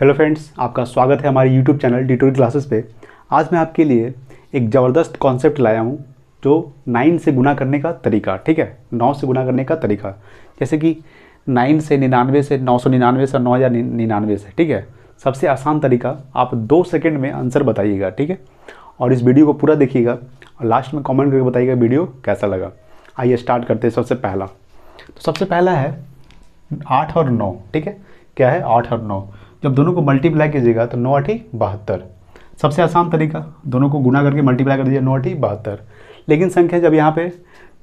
hello friends आपका स्वागत है हमारे यूट्यूब चैनल ट्यूटोरियल क्लासेस पे आज मैं आपके लिए एक ज़बरदस्त कॉन्सेप्ट लाया हूँ जो नाइन से गुना करने का तरीका ठीक है नौ से गुना करने का तरीका जैसे कि नाइन से निन्यानवे से नौ सौ निन्यानवे से नौ हज़ार निन्यानवे से ठीक है सबसे आसान तरीका आप दो सेकेंड में आंसर बताइएगा ठीक है और इस वीडियो को पूरा देखिएगा और लास्ट में कॉमेंट करके बताइएगा वीडियो कैसा लगा आइए स्टार्ट करते हैं सबसे पहला तो सबसे पहला है आठ और नौ ठीक है क्या है आठ और नौ जब दोनों को मल्टीप्लाई कीजिएगा तो नौ अठी बहत्तर सबसे आसान तरीका दोनों को गुना करके मल्टीप्लाई कर दीजिए नौ अठी बहत्तर लेकिन संख्या जब यहाँ पे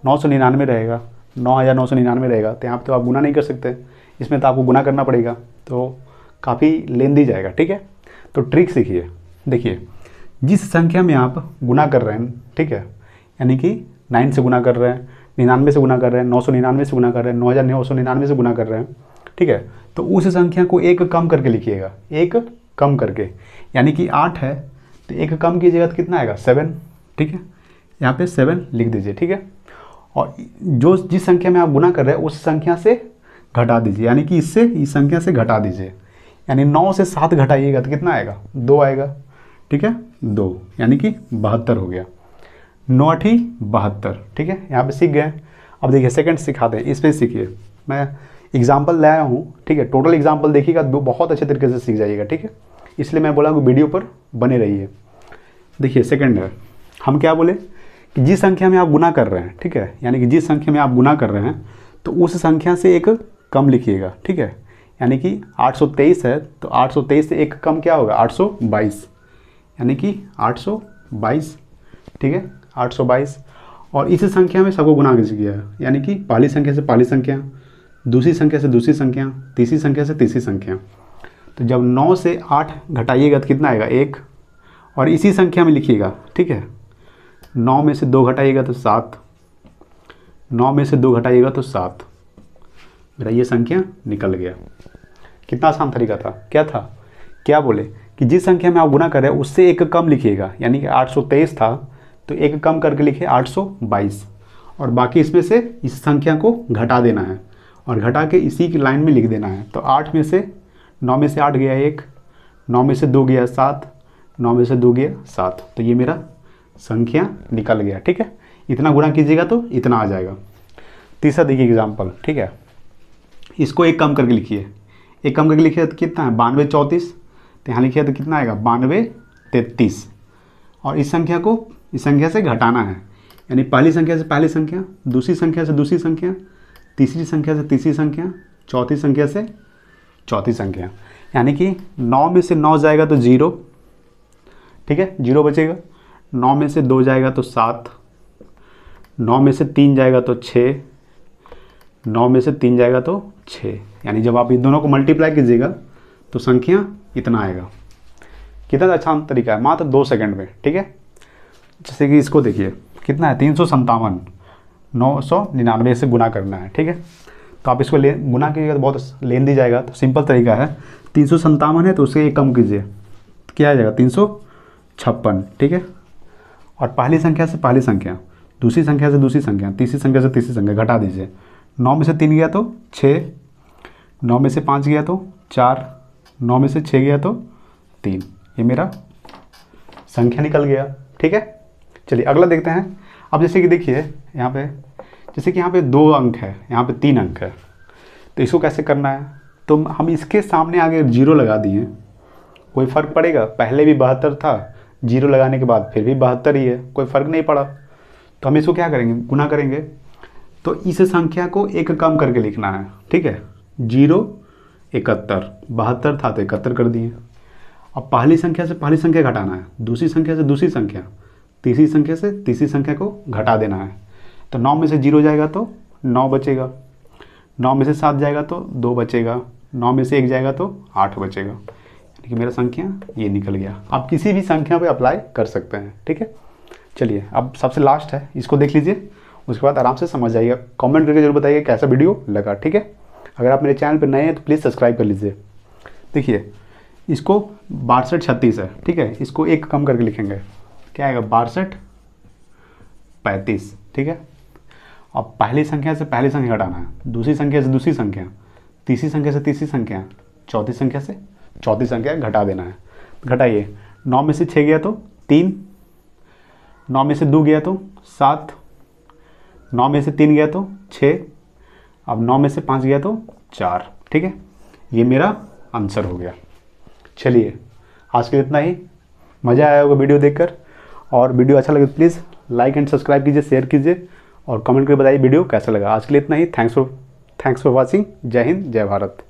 नौ सौ निन्यानवे रहेगा नौ हज़ार नौ सौ निन्यानवे रहेगा तो यहाँ पर तो आप गुना नहीं कर सकते इसमें तो आपको गुना करना पड़ेगा तो काफ़ी लेंदी जाएगा ठीक है तो ट्रिक सीखिए देखिए जिस संख्या में आप गुना कर रहे हैं ठीक है यानी कि नाइन से गुना कर रहे हैं निन्यानवे से गुना कर रहे हैं नौ सौ निन्यानवे से गुना कर रहे हैं नौ हज़ार नौ सौ निन्यानवे से गुना कर रहे हैं ठीक है तो उस संख्या को एक कम करके लिखिएगा एक कम करके यानी कि आठ है तो एक कम कीजिएगा तो कितना आएगा सेवन ठीक है यहाँ पे सेवन लिख दीजिए ठीक है और जो जिस संख्या में आप गुना कर रहे हैं उस संख्या से घटा दीजिए यानी कि इससे इस संख्या से घटा दीजिए यानी नौ से सात घटाइएगा तो कितना आएगा दो आएगा ठीक है दो यानी कि बहत्तर हो गया नौ अठी बहत्तर ठीक है यहाँ पे सीख गए अब देखिए सेकंड सिखा दें इसमें सीखिए मैं एग्जाम्पल लाया हूँ ठीक है टोटल एग्जाम्पल देखिएगा बहुत अच्छे तरीके से सीख जाइएगा ठीक है इसलिए मैं बोला हूँ वीडियो पर बने रहिए देखिए सेकेंड है हम क्या बोले कि जिस संख्या में आप गुना कर रहे हैं ठीक है यानी कि जिस संख्या में आप गुना कर रहे हैं तो उस संख्या से एक कम लिखिएगा ठीक है यानी कि 823 है तो 823 से एक कम क्या होगा 822 यानी कि 822 ठीक है 822 और इसी संख्या में सबको गुना किया है यानी कि पहली संख्या से पहली संख्या दूसरी संख्या से दूसरी संख्या तीसरी संख्या से तीसरी संख्या तो जब नौ से आठ घटाइएगा तो कितना आएगा एक और इसी संख्या में लिखिएगा ठीक है नौ में से दो घटाइएगा तो सात नौ में से दो घटाइएगा तो सात मेरा ये संख्या निकल गया कितना आसान तरीका था क्या था क्या बोले कि जिस संख्या में आप गुना कर रहे हैं उससे एक कम लिखिएगा यानी कि 823 था तो एक कम करके लिखिए 822 और बाकी इसमें से इस संख्या को घटा देना है और घटा के इसी की लाइन में लिख देना है तो आठ में से नौ में से आठ गया एक नौ में से दो गया सात नौ में से दो गया सात तो ये मेरा संख्या निकल गया ठीक है इतना गुणा कीजिएगा तो इतना आ जाएगा तीसरा देखिए एग्जाम्पल ठीक है इसको एक कम करके लिखिए एक कम करके लिखिए तो कितना है बानवे चौंतीस तो यहाँ लिखिए तो कितना आएगा बानवे तैतीस और इस संख्या को इस संख्या से घटाना है यानी पहली संख्या से पहली संख्या दूसरी संख्या से दूसरी संख्या तीसरी संख्या से तीसरी संख्या चौथी संख्या से चौथी संख्या यानी कि नौ में से नौ जाएगा तो ज़ीरो ठीक है जीरो बचेगा नौ में से दो जाएगा तो सात नौ में से तीन जाएगा तो छः नौ में से तीन जाएगा तो छः यानी जब आप इन दोनों को मल्टीप्लाई कीजिएगा तो संख्या इतना आएगा कितना अच्छा तरीका है मात्र दो सेकंड में ठीक है जैसे कि इसको देखिए कितना है तीन सौ संतावन नौ सौ निन्यानवे से गुना करना है ठीक है तो आप इसको ले गुना कीजिएगा तो बहुत लेन दी जाएगा तो सिंपल तरीका है तीन सौ संतावन है तो उसके एक कम कीजिए तो क्या आ जाएगा तीन सौ छप्पन ठीक है और पहली संख्या से पहली संख्या दूसरी संख्या से दूसरी संख्या तीसरी संख्या से तीसरी संख्या घटा दीजिए नौ में से तीन गया तो छः नौ में से पाँच गया तो चार नौ में से छः गया तो तीन ये मेरा संख्या निकल गया ठीक है चलिए अगला देखते हैं अब जैसे कि देखिए यहाँ पे जैसे कि यहाँ पे दो अंक है यहाँ पे तीन अंक है तो इसको कैसे करना है तो हम इसके सामने आगे जीरो लगा दिए कोई फ़र्क पड़ेगा पहले भी बहत्तर था जीरो लगाने के बाद फिर भी बहत्तर ही है कोई फ़र्क नहीं पड़ा तो हम इसको क्या करेंगे गुना करेंगे तो इस संख्या को एक कम करके लिखना है ठीक है जीरो इकहत्तर बहत्तर था तो इकहत्तर कर दिए अब पहली संख्या से पहली संख्या घटाना है दूसरी संख्या से दूसरी संख्या तीसरी संख्या से तीसरी संख्या को घटा देना है तो नौ में से जीरो जाएगा तो नौ बचेगा नौ में से सात जाएगा तो दो बचेगा नौ में से एक जाएगा तो आठ बचेगा यानी कि मेरा संख्या ये निकल गया आप किसी भी संख्या पे अप्लाई कर सकते हैं ठीक है चलिए अब सबसे लास्ट है इसको देख लीजिए उसके बाद आराम से समझ जाइएगा कमेंट करके जरूर बताइए कैसा वीडियो लगा ठीक है अगर आप मेरे चैनल पर नए हैं तो प्लीज़ सब्सक्राइब कर लीजिए देखिए इसको बासठ छत्तीस है ठीक है इसको एक कम करके लिखेंगे क्या आएगा बासठ पैंतीस ठीक है अब पहली संख्या से पहली संख्या घटाना है दूसरी संख्या से दूसरी संख्या तीसरी संख्या से तीसरी संख्या चौथी संख्या से चौथी संख्या घटा देना है घटाइए नौ में से छः गया तो तीन नौ में से दो गया तो सात नौ में से तीन गया तो छः अब नौ में से पाँच गया तो चार ठीक है ये मेरा आंसर हो गया चलिए आज के इतना ही मज़ा आया होगा वीडियो देखकर और वीडियो अच्छा लगे तो प्लीज़ लाइक एंड सब्सक्राइब कीजिए शेयर कीजिए और कमेंट करके बताइए वीडियो कैसा लगा आज के लिए इतना ही thanks for thanks for watching Jai Hind जय भारत